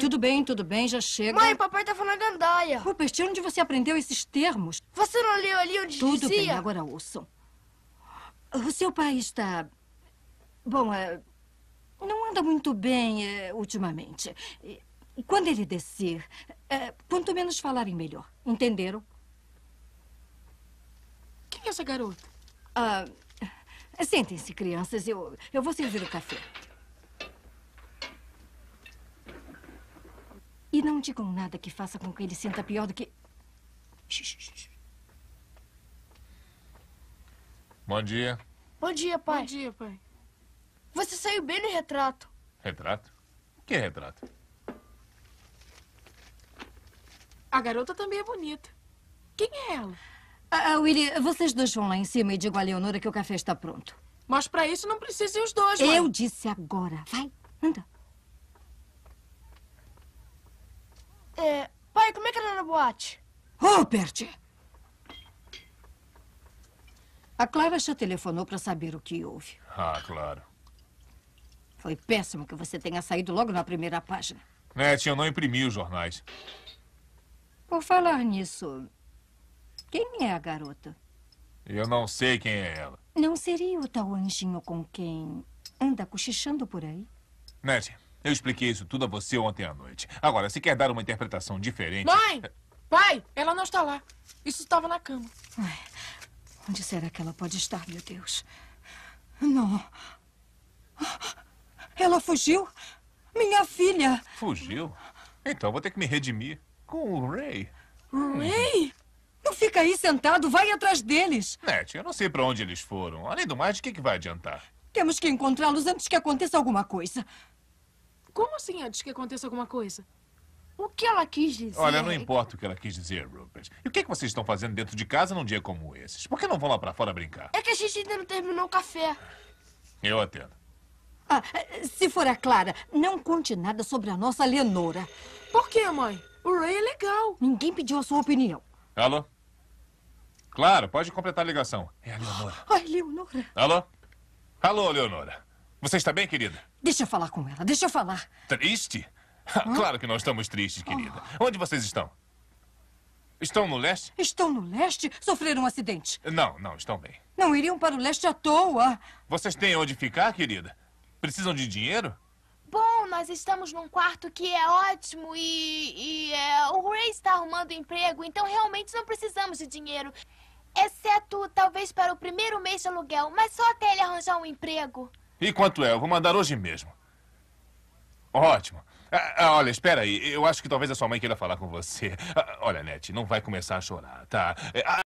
Tudo bem, tudo bem, já chega. Mãe, papai tá falando gandaia. Rupert, onde você aprendeu esses termos? Você não leu ali onde tudo dizia? Tudo bem, agora ouçam. O seu pai está... Bom, é... não anda muito bem é, ultimamente. Quando ele descer, é, quanto menos falarem, melhor. Entenderam? Quem é essa garota? Ah, Sentem-se, crianças. Eu, eu vou servir o café. não digam nada que faça com que ele sinta pior do que. Bom dia. Bom dia, pai. Bom dia, pai. Você saiu bem no retrato. Retrato? Que retrato? A garota também é bonita. Quem é ela? Ah, ah Willie vocês dois vão lá em cima e digam a Leonora que o café está pronto. Mas para isso não precisam os dois, mãe. Eu disse agora. Vai, anda. É, pai, como é que era na boate? Rupert! A Clara já telefonou para saber o que houve. Ah, claro. Foi péssimo que você tenha saído logo na primeira página. É, tia, eu não imprimi os jornais. Por falar nisso, quem é a garota? Eu não sei quem é ela. Não seria o tal anjinho com quem anda cochichando por aí? Né, eu expliquei isso tudo a você ontem à noite. Agora, se quer dar uma interpretação diferente. Mãe! Pai, ela não está lá. Isso estava na cama. Ai, onde será que ela pode estar, meu Deus? Não. Ela fugiu? Minha filha! Fugiu? Então vou ter que me redimir com o Ray. Ray? Não fica aí sentado, vai atrás deles. Net, eu não sei para onde eles foram. Além do mais, o que, que vai adiantar? Temos que encontrá-los antes que aconteça alguma coisa. Como assim antes que aconteça alguma coisa? O que ela quis dizer? Olha, não importa o que ela quis dizer, Rupert. E o que, é que vocês estão fazendo dentro de casa num dia como esse? Por que não vão lá para fora brincar? É que a gente ainda não terminou o café. Eu atendo. Ah, se for a Clara, não conte nada sobre a nossa Lenora. Por que, mãe? O Ray é legal. Ninguém pediu a sua opinião. Alô? Claro, pode completar a ligação. É a Leonora. Ai, Leonora. Alô? Alô, Leonora. Você está bem, querida? Deixa eu falar com ela, deixa eu falar. Triste? Hum? Claro que não estamos tristes, querida. Oh. Onde vocês estão? Estão no leste? Estão no leste? Sofreram um acidente. Não, não, estão bem. Não iriam para o leste à toa. Vocês têm onde ficar, querida? Precisam de dinheiro? Bom, nós estamos num quarto que é ótimo e, e é, o Ray está arrumando emprego, então realmente não precisamos de dinheiro. Exceto talvez para o primeiro mês de aluguel, mas só até ele arranjar um emprego. E quanto é? Eu vou mandar hoje mesmo. Ótimo. Ah, ah, olha, espera aí. Eu acho que talvez a sua mãe queira falar com você. Ah, olha, Nete, não vai começar a chorar, tá? Ah,